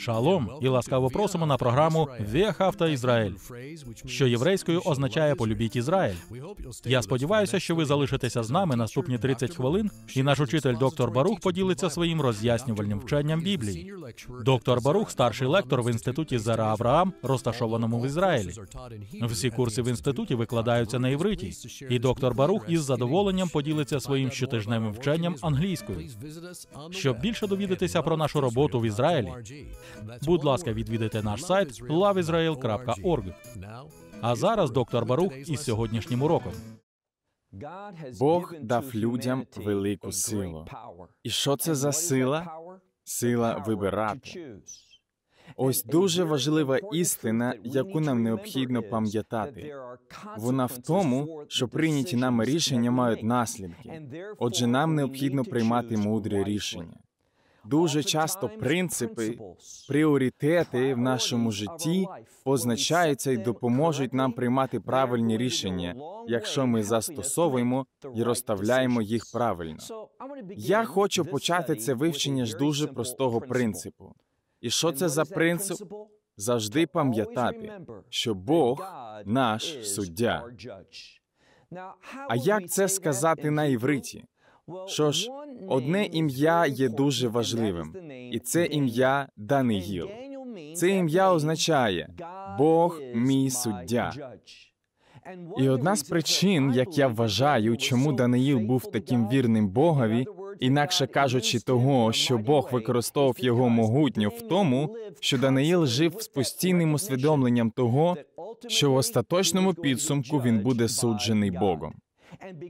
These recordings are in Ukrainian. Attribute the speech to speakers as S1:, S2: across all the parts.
S1: Шалом і ласкаво просимо на програму Вехавта Ізраїль, що єврейською означає полюбіть Ізраїль. Я сподіваюся, що ви залишитеся з нами наступні 30 хвилин, і наш учитель доктор Барух поділиться своїм роз'яснювальним вченням Біблії. Доктор Барух, старший лектор в інституті Зара Авраам, розташованому в Ізраїлі. Всі курси в інституті викладаються на івриті, і доктор Барух із задоволенням поділиться своїм щотижневим вченням англійською. Щоб більше довідатися про нашу роботу в Ізраїлі. Будь ласка, відвідайте наш сайт loveisrael.org. А зараз доктор Барух із сьогоднішнім уроком.
S2: Бог дав людям велику силу. І що це за сила? Сила вибирати. Ось дуже важлива істина, яку нам необхідно пам'ятати. Вона в тому, що прийняті нами рішення мають наслідки. Отже, нам необхідно приймати мудрі рішення. Дуже часто принципи, пріоритети в нашому житті позначаються і допоможуть нам приймати правильні рішення, якщо ми застосовуємо і розставляємо їх правильно. Я хочу почати це вивчення з дуже простого принципу. І що це за принцип? Завжди пам'ятати, що Бог наш суддя. А як це сказати на івриті? Що ж, одне ім'я є дуже важливим, і це ім'я Даниїл. Це ім'я означає Бог мій суддя. І одна з причин, як я вважаю, чому Даниїл був таким вірним Богові, інакше кажучи, того, що Бог використовував його могутньо в тому, що Даниїл жив з постійним усвідомленням того, що в остаточному підсумку він буде суджений Богом.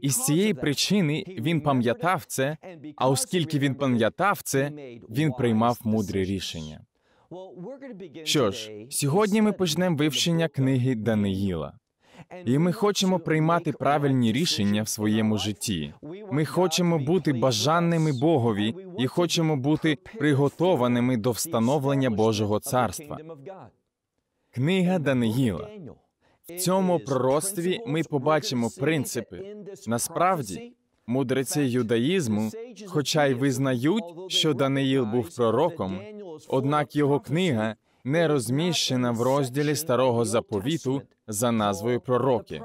S2: Із цієї причини він пам'ятав це. А оскільки він пам'ятав це, він приймав мудрі рішення. Що ж, сьогодні ми почнемо вивчення книги Даниїла. І ми хочемо приймати правильні рішення в своєму житті. Ми хочемо бути бажаними Богові і хочемо бути приготованими до встановлення Божого царства. Книга Даниїла цьому пророцтві ми побачимо принципи. Насправді, мудреці юдаїзму, хоча й визнають, що Даниїл був пророком, однак його книга не розміщена в розділі старого заповіту за назвою пророки.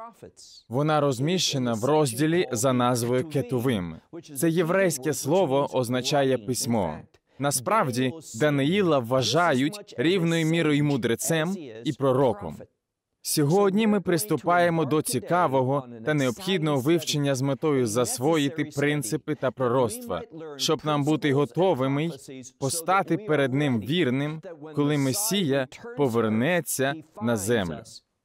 S2: Вона розміщена в розділі за назвою Кетувим. Це єврейське слово означає письмо. Насправді Даниїла вважають рівною мірою мудрецем і пророком. Сьогодні ми приступаємо до цікавого та необхідного вивчення з метою засвоїти принципи та пророцтва, щоб нам бути готовими й постати перед ним вірним, коли Месія повернеться на землю.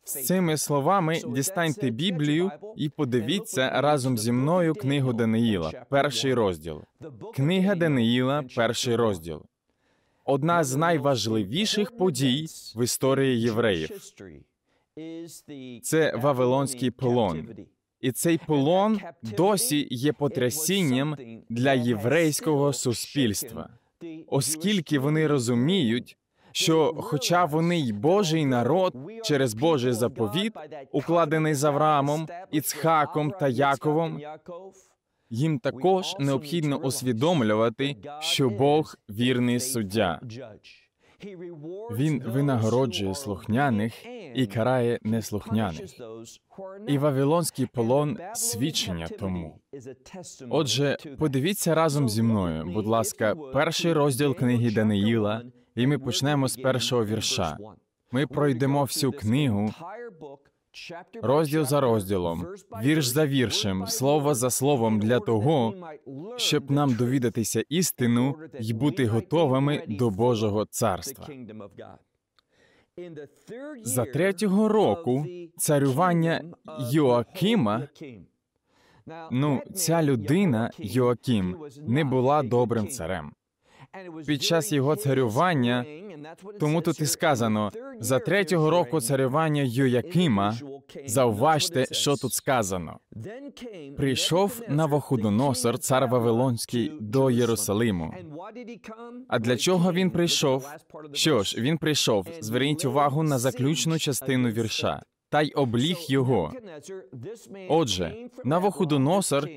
S2: З цими словами дістаньте Біблію і подивіться разом зі мною книгу Даниїла, перший розділ. Книга Даниїла, перший розділ. Одна з найважливіших подій в історії євреїв. Це Вавилонський полон, і цей полон досі є потрясінням для єврейського суспільства, оскільки вони розуміють, що, хоча вони й Божий народ через Божий заповіт, укладений з Авраамом, Іцхаком та Яковом, їм також необхідно усвідомлювати, що Бог вірний суддя. Він винагороджує слухняних і карає неслухняних. І вавилонський полон свідчення тому. Отже, подивіться разом зі мною, будь ласка, перший розділ книги Даниїла, і ми почнемо з першого вірша. Ми пройдемо всю книгу розділ за розділом, вірш за віршем, слово за словом для того, щоб нам довідатися істину і бути готовими до Божого царства. За третього року царювання Йоакима. Ну, ця людина Йоакім не була добрим царем під час його царювання. Тому тут і сказано за третього року царювання Юякима. Зауважте, що тут сказано. прийшов Навуходоносор, цар Вавилонський, до Єрусалиму. А для чого він прийшов? Що ж, він прийшов. Зверніть увагу на заключну частину вірша. Та й обліг його. Отже, Навуходоносор,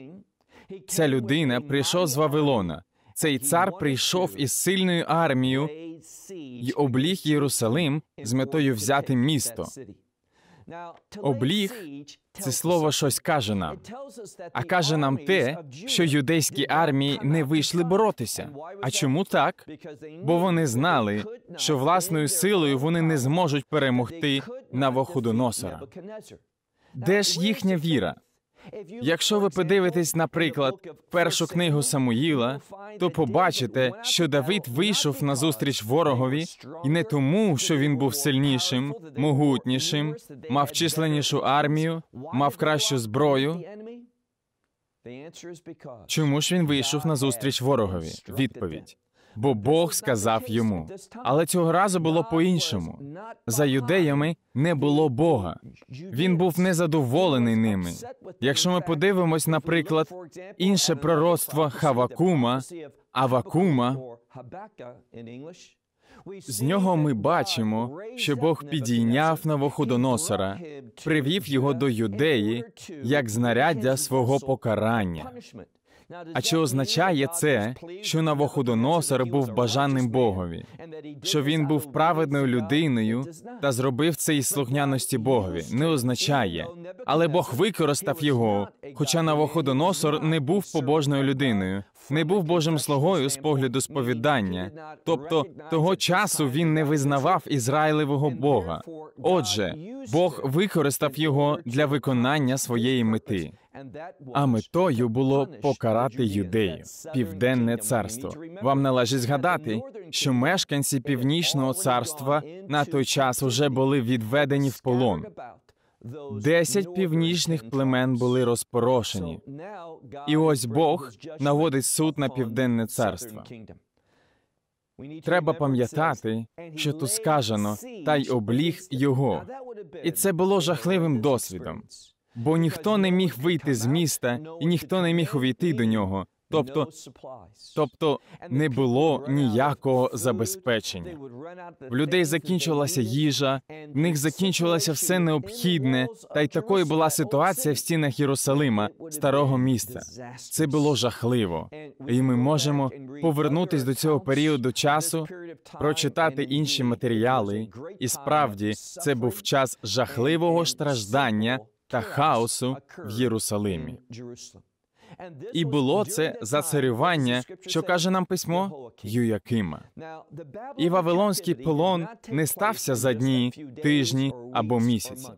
S2: ця людина прийшов з Вавилона. Цей цар прийшов із сильною армією і обліг Єрусалим з метою взяти місто. Обліг це слово щось каже нам, а каже нам те, що юдейські армії не вийшли боротися. А чому так? Бо вони знали, що власною силою вони не зможуть перемогти Навуходоносора. Де ж їхня віра? Якщо ви подивитесь, наприклад, першу книгу Самуїла, то побачите, що Давид вийшов на зустріч ворогові і не тому, що він був сильнішим, могутнішим, мав численнішу армію, мав кращу зброю. Чому ж він вийшов на зустріч ворогові? Відповідь бо Бог сказав йому. Але цього разу було по-іншому. За юдеями не було Бога. Він був незадоволений ними. Якщо ми подивимось, наприклад, інше пророцтво Хавакума, Авакума, з нього ми бачимо, що Бог підійняв Навуходоносора, привів його до юдеї як знаряддя свого покарання. А чи означає це, що навоходоносор був бажаним Богові, що він був праведною людиною та зробив це із слухняності Богові? Не означає, але Бог використав його, хоча навоходоносор не був побожною людиною не був Божим слугою з погляду сповідання, тобто того часу він не визнавав Ізраїлевого Бога. Отже, Бог використав його для виконання своєї мети. А метою було покарати юдею, південне царство. Вам належить згадати, що мешканці північного царства на той час уже були відведені в полон. Десять північних племен були розпорошені. І ось Бог наводить суд на південне царство. Треба пам'ятати, що тут сказано, та й обліг його. І це було жахливим досвідом, бо ніхто не міг вийти з міста, і ніхто не міг увійти до нього, Тобто, тобто не було ніякого забезпечення. В людей закінчувалася їжа, в них закінчувалося все необхідне, та й такою була ситуація в стінах Єрусалима, старого міста. Це було жахливо, і ми можемо повернутись до цього періоду часу, прочитати інші матеріали, і справді це був час жахливого страждання та хаосу в Єрусалимі. І було це за царювання, що каже нам письмо Юякима. І Вавилонський полон не стався за дні, тижні або місяці.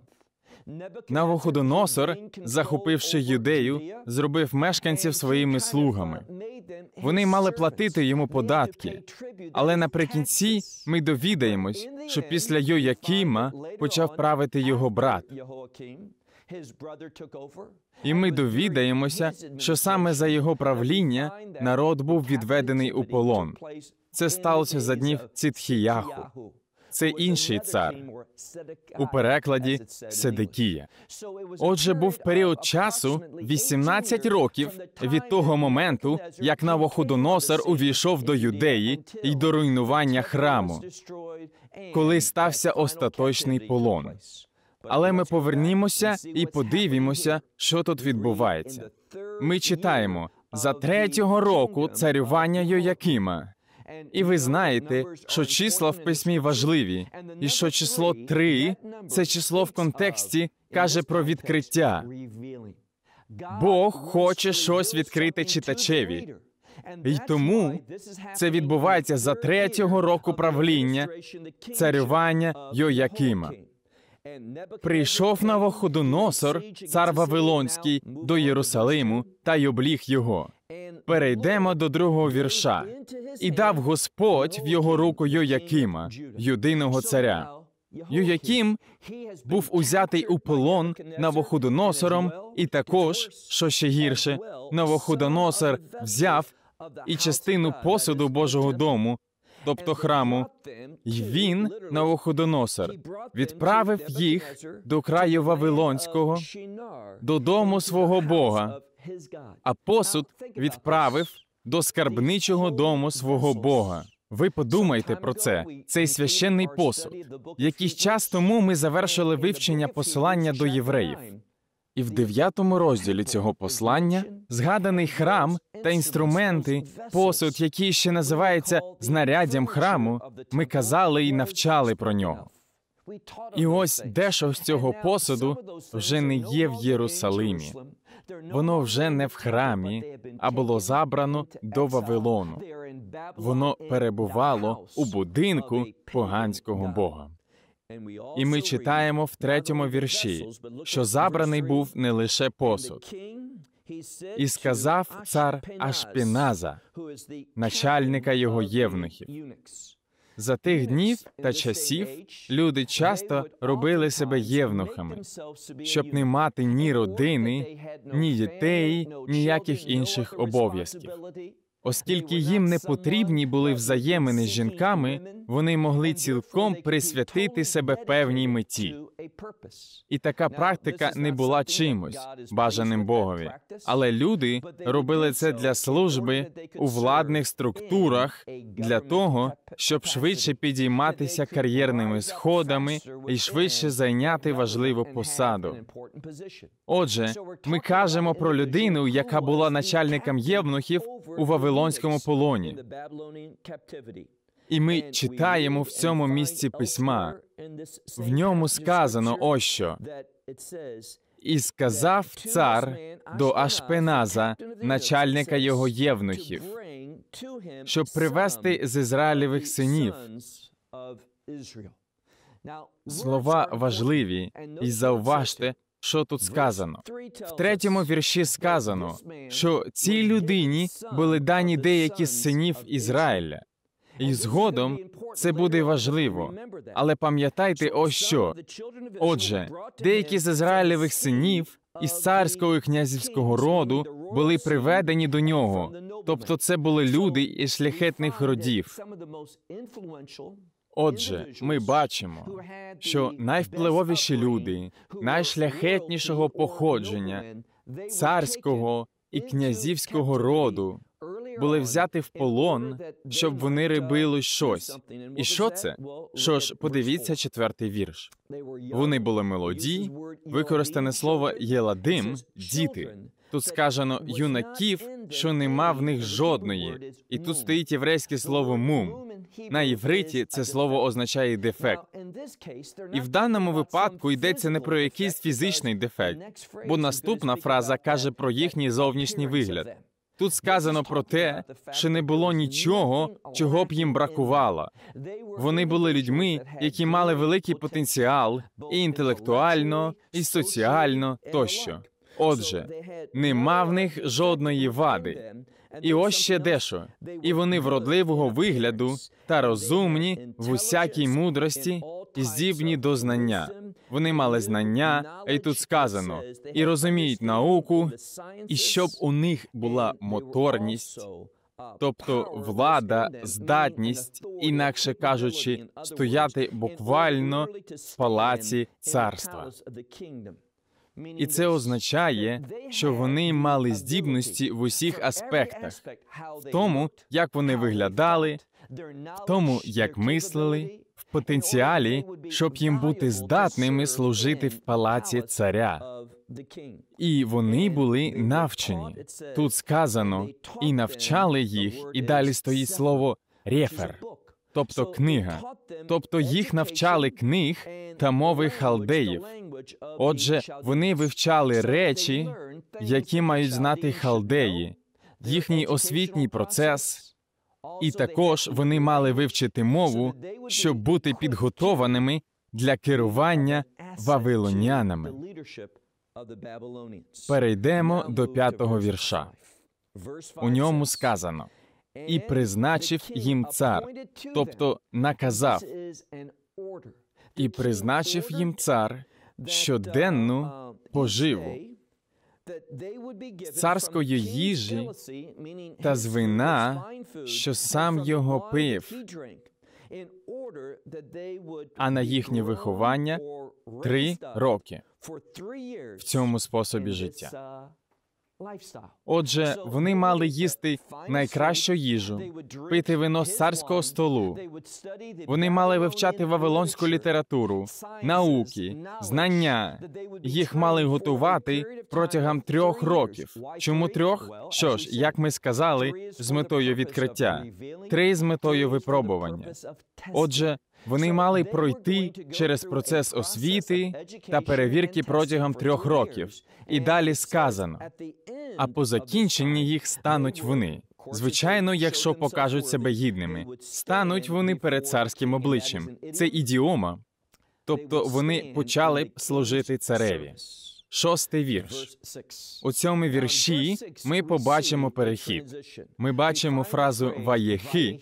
S2: Навуходоносор, захопивши юдею, зробив мешканців своїми слугами. Вони мали платити йому податки, але наприкінці ми довідаємось, що після Йоякіма почав правити його брат. І ми довідаємося, що саме за його правління народ був відведений у полон. Це сталося за днів Цітхіяху. Це інший цар у перекладі Седекія. Отже, був період часу 18 років від того моменту, як Навуходоносор увійшов до юдеї і до руйнування храму, коли стався остаточний полон але ми повернімося і подивимося, що тут відбувається. Ми читаємо за третього року царювання Йоякима. І ви знаєте, що числа в письмі важливі, і що число три це число в контексті каже про відкриття. Бог хоче щось відкрити читачеві. І тому це відбувається за третього року правління царювання Йоякима. Прийшов Навоходоносор, цар Вавилонський, до Єрусалиму та й обліг його. Перейдемо до другого вірша і дав Господь в його руку Йоякима, юдиного царя. Йояким був узятий у полон Навоходоносором, і також, що ще гірше, Навоходоносор взяв і частину посуду Божого дому тобто храму, й він на Навуходоносор, відправив їх до краю Вавилонського, додому свого Бога. А посуд відправив до скарбничого дому свого Бога. Ви подумайте про це, цей священний посуд. Якийсь час тому ми завершили вивчення посилання до євреїв. І в дев'ятому розділі цього послання згаданий храм та інструменти, посуд, який ще називається знаряддям храму, ми казали і навчали про нього. І ось дещо з цього посуду вже не є в Єрусалимі. Воно вже не в храмі, а було забрано до Вавилону. Воно перебувало у будинку поганського бога. І ми читаємо в третьому вірші, що забраний був не лише посуд. І сказав цар Ашпіназа, начальника його євнухів. За тих днів та часів люди часто робили себе євнухами, щоб не мати ні родини, ні дітей, ніяких інших обов'язків. Оскільки їм не потрібні були взаємини з жінками, вони могли цілком присвятити себе певній меті. І така практика не була чимось бажаним Богові. Але люди робили це для служби у владних структурах для того, щоб швидше підійматися кар'єрними сходами і швидше зайняти важливу посаду. Отже, ми кажемо про людину, яка була начальником євнухів у Вавилонському полоні. І ми читаємо в цьому місці письма. В ньому сказано ось що. І сказав цар до Ашпеназа, начальника його євнухів,
S3: щоб привести
S2: з Ізраїлевих синів. Слова важливі, і зауважте, що тут сказано. В третьому вірші сказано, що цій людині були дані деякі з синів Ізраїля. І згодом це буде важливо, але пам'ятайте, ось що отже, деякі з Ізраїлевих синів із царського і князівського роду були приведені до нього. Тобто, це були люди із шляхетних родів. Отже, ми бачимо, що найвпливовіші люди найшляхетнішого походження царського і князівського роду були взяти в полон, щоб вони рибили щось. І що це? Що ж, подивіться четвертий вірш. Вони були молоді, використане слово єладим, діти. Тут сказано юнаків, що нема в них жодної, і тут стоїть єврейське слово мум. На євриті це слово означає дефект. І в даному випадку йдеться не про якийсь фізичний дефект, бо наступна фраза каже про їхній зовнішній вигляд. Тут сказано про те, що не було нічого, чого б їм бракувало. Вони були людьми, які мали великий потенціал і інтелектуально, і соціально тощо. Отже, нема в них жодної вади. І ось ще дещо. І вони вродливого вигляду та розумні в усякій мудрості здібні до знання. Вони мали знання, і тут сказано, і розуміють науку, і щоб у них була моторність, тобто влада, здатність, інакше кажучи, стояти буквально в палаці царства. І це означає, що вони мали здібності в усіх аспектах, в тому, як вони виглядали, в тому, як мислили, потенціалі, щоб їм бути здатними служити в палаці царя. І вони були навчені. Тут сказано і навчали їх, і далі стоїть слово рефер, тобто книга, тобто їх навчали книг та мови халдеїв. Отже, вони вивчали речі, які мають знати халдеї, їхній освітній процес і також вони мали вивчити мову, щоб бути підготованими для керування вавилонянами. Перейдемо до п'ятого вірша. У ньому сказано і призначив їм цар, тобто наказав і призначив їм цар щоденну поживу царської їжі та з вина, що сам його пив, а на їхнє виховання три роки
S3: в цьому способі життя. Uh,
S2: Отже, uh, вони мали їсти найкращу їжу, пити вино з царського столу. Вони мали вивчати вавилонську літературу, науки, знання. Їх мали готувати протягом трьох років. Чому трьох? Що ж, як ми сказали, з метою відкриття, три з метою випробування. Отже, вони мали пройти через процес освіти та перевірки протягом трьох років. І далі сказано а по закінченні їх стануть вони. Звичайно, якщо покажуть себе гідними, стануть вони перед царським обличчям. Це ідіома, тобто вони почали б служити цареві. Шостий вірш. У цьому вірші ми побачимо перехід. Ми бачимо фразу ваєхи,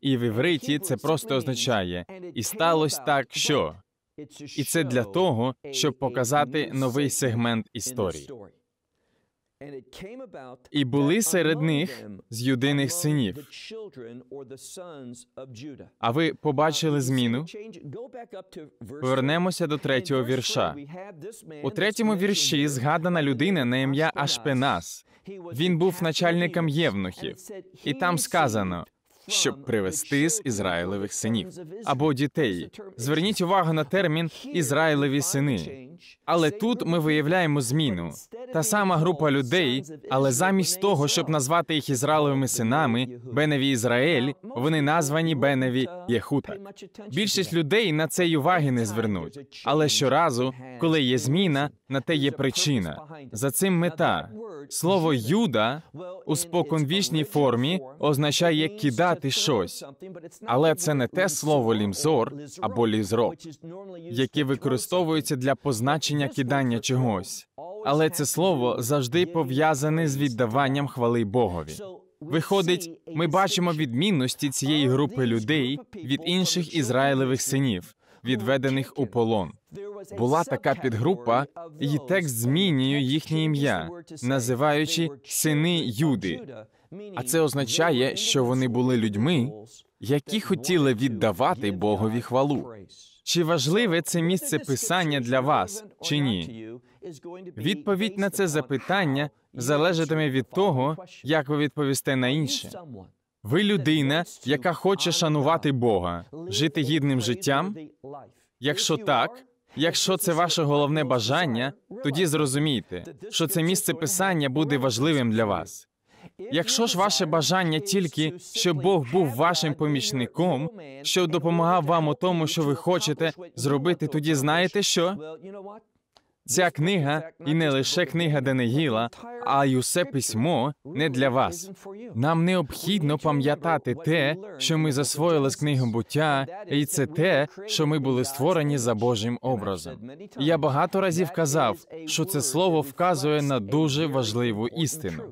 S2: і в івриті це просто означає і сталося так, що і це для того, щоб показати новий сегмент історії. І були серед них з юдиних синів. А ви побачили зміну? Повернемося до третього вірша. У третьому вірші згадана людина на ім'я Ашпенас. Він був начальником євнухів, і там сказано. Щоб привести з Ізраїлевих синів або дітей, зверніть увагу на термін Ізраїлеві сини. Але тут ми виявляємо зміну. Та сама група людей, але замість того, щоб назвати їх ізраїлевими синами, Беневі Ізраїль, вони названі Беневі Єхута. Більшість людей на це й уваги не звернуть. Але щоразу, коли є зміна, на те є причина. За цим мета слово юда у споконвічній формі означає кидати щось, але це не те слово лімзор або лізро, яке використовується для познання значення кидання чогось, але це слово завжди пов'язане з віддаванням хвали Богові. Виходить, ми бачимо відмінності цієї групи людей від інших ізраїлевих синів, відведених у полон. Була така підгрупа, і текст змінює їхнє ім'я, називаючи сини Юди. А це означає, що вони були людьми, які хотіли віддавати Богові хвалу. Чи важливе це місце писання для вас, чи ні? Відповідь на це запитання залежатиме від того, як ви відповісте на інше. Ви людина, яка хоче шанувати Бога, жити гідним життям? Якщо так, якщо це ваше головне бажання, тоді зрозумійте, що це місце писання буде важливим для вас. Якщо ж ваше бажання тільки, щоб Бог був вашим помічником, що допомагав вам у тому, що ви хочете зробити, тоді знаєте що? Ця книга, і не лише книга Даниїла, а й усе письмо не для вас. Нам необхідно пам'ятати те, що ми засвоїли з книги буття, і це те, що ми були створені за Божим образом. І я багато разів казав, що це слово вказує на дуже важливу істину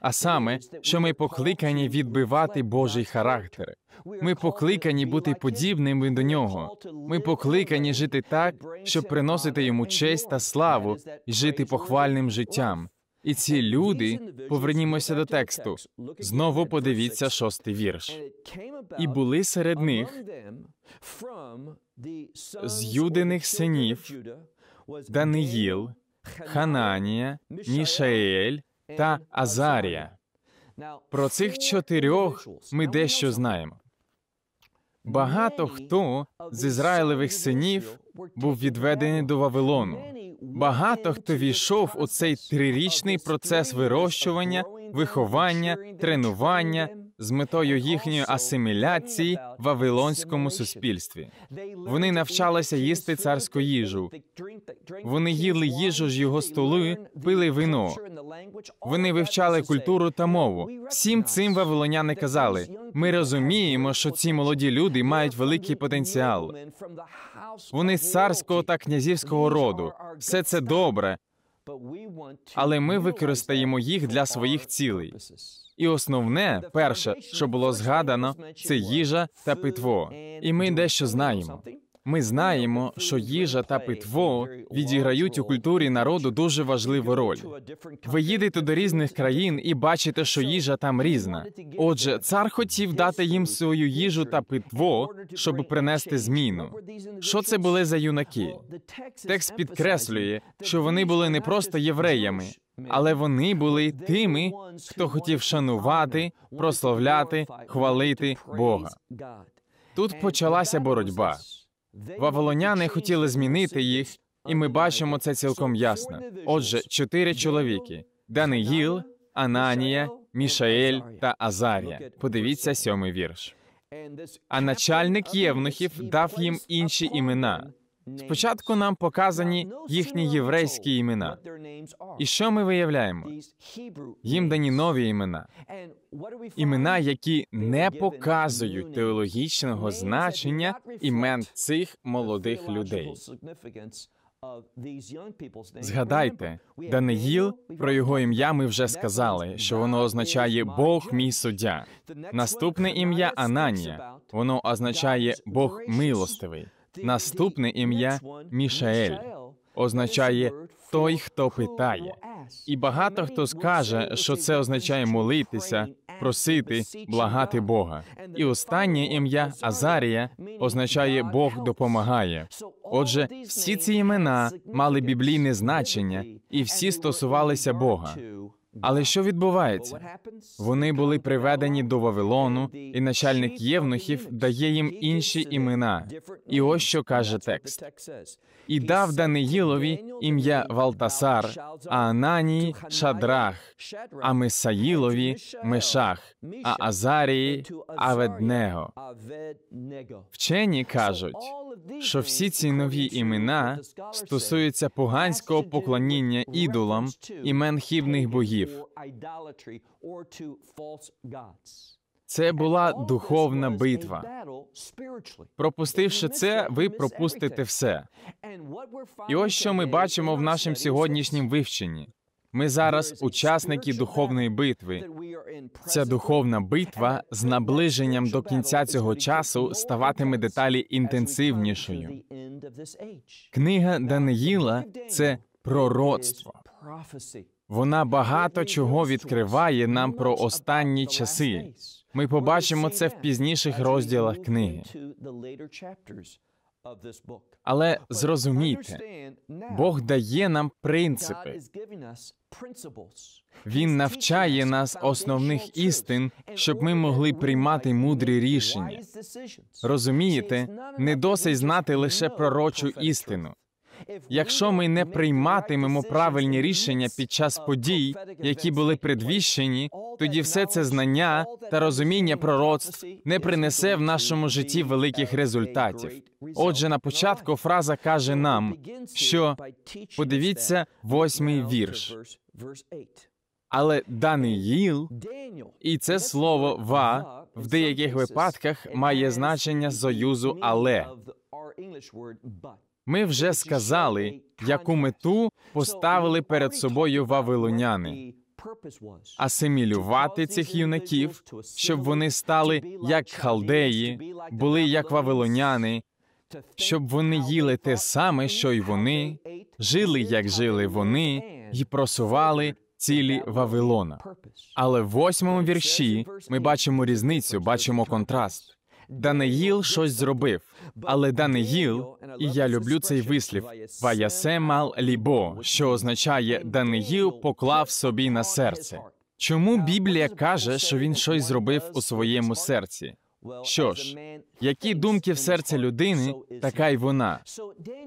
S2: а саме, що ми покликані відбивати Божий характер. Ми покликані бути подібними до нього. Ми покликані жити так, щоб приносити йому честь та славу і жити похвальним життям. І ці люди повернімося до тексту. Знову подивіться шостий вірш. І були серед них
S3: з юдиних синів Даниїл, Хананія,
S2: Мішаель, та Азарія. Про цих чотирьох ми дещо знаємо. Багато хто з Ізраїлевих синів був відведений до Вавилону. Багато хто війшов у цей трирічний процес вирощування, виховання, тренування з метою їхньої асиміляції в вавилонському суспільстві. Вони навчалися їсти царську їжу. Вони їли їжу з його столи, пили вино. Вони вивчали культуру та мову. Всім цим вавилоняни казали. Ми розуміємо, що ці молоді люди мають великий потенціал. Вони з царського та князівського роду. Все це добре, але ми використаємо їх для своїх цілей. І основне, перше, що було згадано, це їжа та питво. І ми дещо знаємо. Ми знаємо, що їжа та питво відіграють у культурі народу дуже важливу роль. Ви їдете до різних країн і бачите, що їжа там різна. Отже, цар хотів дати їм свою їжу та питво, щоб принести зміну. Що це були за юнаки? Текст підкреслює, що вони були не просто євреями. Але вони були тими, хто хотів шанувати, прославляти, хвалити Бога. Тут почалася боротьба. Вавилоняни хотіли змінити їх, і ми бачимо це цілком ясно. Отже, чотири чоловіки: Даниїл, Ананія, Мішаель та Азарія. Подивіться сьомий вірш. А начальник євнухів дав їм інші імена. Спочатку нам показані їхні єврейські імена. І що ми виявляємо? Їм дані нові імена, імена, які не показують теологічного значення імен цих молодих людей.
S3: Згадайте, Даниїл
S2: про його ім'я. Ми вже сказали, що воно означає Бог мій суддя. Наступне ім'я Ананія. Воно означає Бог милостивий. Наступне ім'я Мішаель означає той, хто питає, і багато хто скаже, що це означає молитися, просити, благати Бога. І останнє ім'я Азарія означає Бог допомагає. Отже, всі ці імена мали біблійне значення, і всі стосувалися Бога. Але що відбувається? Вони були приведені до Вавилону, і начальник євнухів дає їм інші імена. І ось що каже текст: і дав Даниїлові ім'я Валтасар, а Ананії Шадрах, а Мисаїлові Мешах, а Азарії Аведнего. Вчені кажуть, що всі ці нові імена стосуються поганського поклоніння ідолам імен хібних богів. Це була духовна битва. Пропустивши це, ви пропустите все. І ось що ми бачимо в нашому сьогоднішнім вивченні. Ми зараз учасники духовної битви. Ця духовна битва з наближенням до кінця цього часу ставатиме деталі інтенсивнішою. Книга Даниїла це пророцтво. Вона багато чого відкриває нам про останні часи. Ми побачимо це в пізніших розділах книги. Але зрозумійте, Бог дає нам принципи. Він навчає нас основних істин, щоб ми могли приймати мудрі рішення. Розумієте, не досить знати лише пророчу істину. Якщо ми не прийматимемо правильні рішення під час подій, які були предвіщені, тоді все це знання та розуміння пророцтв не принесе в нашому житті великих результатів. Отже, на початку фраза каже нам, що подивіться восьмий вірш. Але Даниїл і це слово ва в деяких випадках має значення союзу але ми вже сказали, яку мету поставили перед собою вавилоняни асимілювати цих юнаків, щоб вони стали як халдеї, були як вавилоняни, щоб вони їли те саме, що й вони, жили, як жили вони, і просували цілі Вавилона. Але в восьмому вірші ми бачимо різницю, бачимо контраст. Даниїл щось зробив, але Даниїл, і я люблю цей вислів Ваясемал лібо, що означає Даниїл поклав собі на серце. Чому Біблія каже, що він щось зробив у своєму серці? Що ж, які думки в серці людини, така й вона.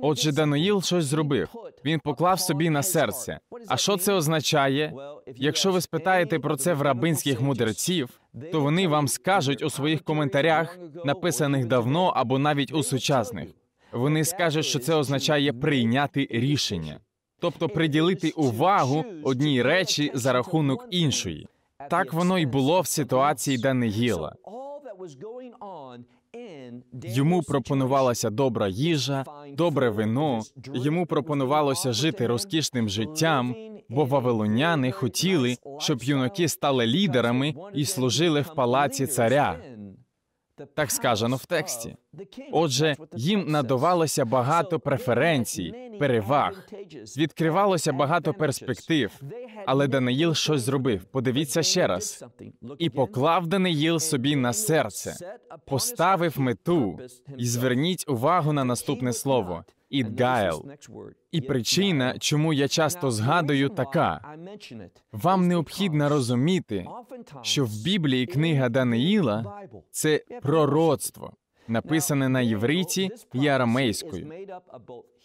S2: Отже, Даниїл щось зробив. Він поклав собі на серце. А що це означає? Якщо ви спитаєте про це в рабинських мудреців, то вони вам скажуть у своїх коментарях, написаних давно або навіть у сучасних. Вони скажуть, що це означає прийняти рішення, тобто приділити увагу одній речі за рахунок іншої. Так воно й було в ситуації Даниїла. Йому пропонувалася добра їжа, добре вино. Йому пропонувалося жити розкішним життям, бо вавилоняни хотіли, щоб юнаки стали лідерами і служили в палаці царя так сказано ну, в тексті. Отже, їм надавалося багато преференцій, переваг, відкривалося багато перспектив. Але Даниїл щось зробив. Подивіться ще раз. І поклав Даниїл собі на серце, поставив мету і зверніть увагу на наступне слово. Ітгайл. І причина, чому я часто згадую, така вам необхідно розуміти, що в Біблії книга Даниїла це пророцтво, написане на євриті і арамейською.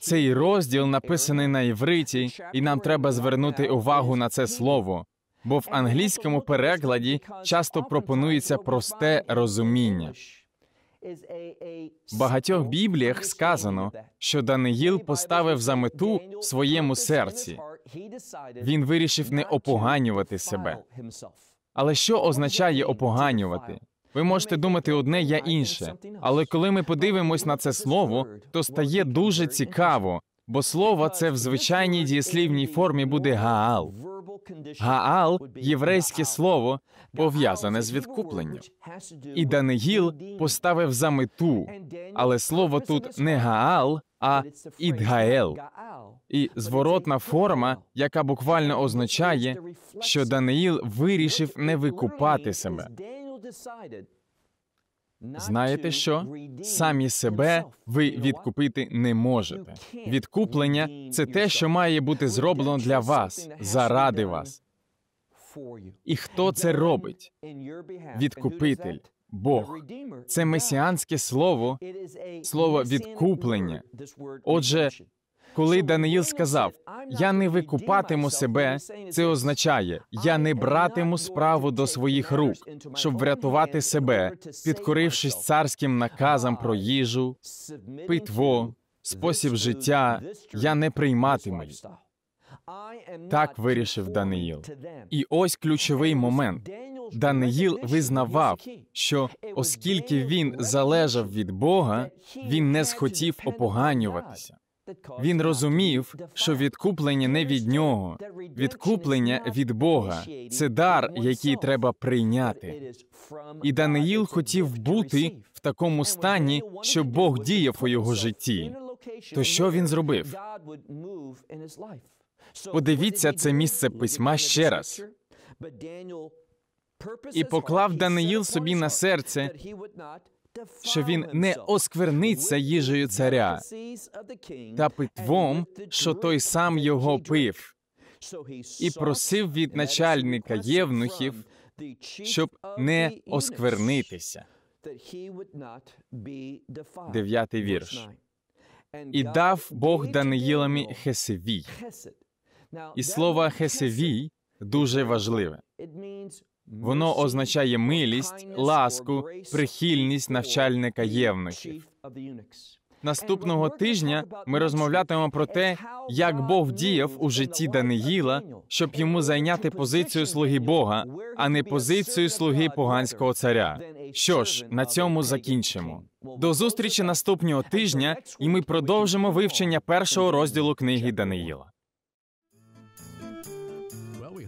S2: Цей розділ написаний на євриті, і нам треба звернути увагу на це слово. Бо в англійському перекладі часто пропонується просте розуміння. В багатьох бібліях сказано, що Даниїл поставив за мету в своєму серці.
S3: Він вирішив не
S2: опоганювати себе. Але що означає опоганювати? Ви можете думати одне, я інше. Але коли ми подивимось на це слово, то стає дуже цікаво, бо слово це в звичайній дієслівній формі буде гаал. Гаал єврейське слово пов'язане з відкупленням. І Даниїл поставив за мету, але слово тут не Гаал, а Ідгаел. І зворотна форма, яка буквально означає, що Даниїл вирішив не викупати себе. Знаєте що? Самі себе ви відкупити не можете. Відкуплення це те, що має бути зроблено для вас, заради вас. І хто це робить? Відкупитель, Бог. Це месіанське слово, слово відкуплення. Отже, коли Даниїл сказав: Я не викупатиму себе, це означає, я не братиму справу до своїх рук, щоб врятувати себе, підкорившись царським наказам про їжу, питво, спосіб життя, я не прийматиму. Так вирішив Даниїл. І ось ключовий момент. Даниїл визнавав, що оскільки він залежав від Бога, він не схотів опоганюватися. Він розумів, що відкуплення не від нього, відкуплення від Бога це дар, який треба прийняти. І Даниїл хотів бути в такому стані, щоб Бог діяв у його житті. То що він зробив? Подивіться це місце письма ще раз. І поклав Даниїл собі на серце, що він не оскверниться їжею царя та питвом, що той сам його пив, і просив від начальника євнухів, щоб не осквернитися.
S3: Дев'ятий вірш. І дав Бог
S2: Даниїламі Хесевій. І слово Хесевій дуже важливе.
S3: Воно означає
S2: милість, ласку, прихильність навчальника євнухів. Наступного тижня ми розмовлятимемо про те, як Бог діяв у житті Даниїла, щоб йому зайняти позицію слуги Бога, а не позицію слуги поганського царя. Що ж, на цьому закінчимо. До зустрічі наступного тижня, і ми продовжимо вивчення першого розділу книги Даниїла.